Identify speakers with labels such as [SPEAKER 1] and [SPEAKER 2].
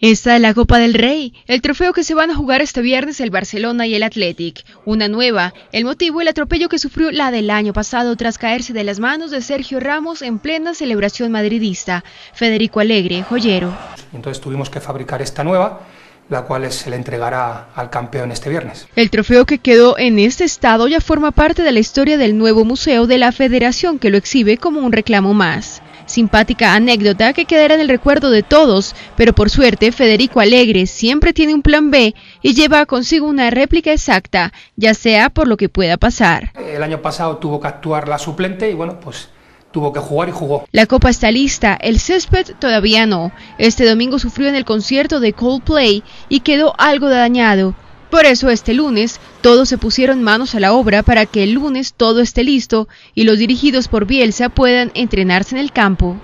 [SPEAKER 1] Esta es la Copa del Rey, el trofeo que se van a jugar este viernes el Barcelona y el Athletic. Una nueva, el motivo el atropello que sufrió la del año pasado tras caerse de las manos de Sergio Ramos en plena celebración madridista. Federico Alegre, joyero.
[SPEAKER 2] Entonces tuvimos que fabricar esta nueva la cual se le entregará al campeón este viernes.
[SPEAKER 1] El trofeo que quedó en este estado ya forma parte de la historia del nuevo museo de la federación que lo exhibe como un reclamo más. Simpática anécdota que quedará en el recuerdo de todos, pero por suerte Federico Alegre siempre tiene un plan B y lleva consigo una réplica exacta, ya sea por lo que pueda pasar.
[SPEAKER 2] El año pasado tuvo que actuar la suplente y bueno, pues tuvo que jugar y jugó.
[SPEAKER 1] La copa está lista, el césped todavía no. Este domingo sufrió en el concierto de Coldplay y quedó algo dañado. Por eso este lunes todos se pusieron manos a la obra para que el lunes todo esté listo y los dirigidos por Bielsa puedan entrenarse en el campo.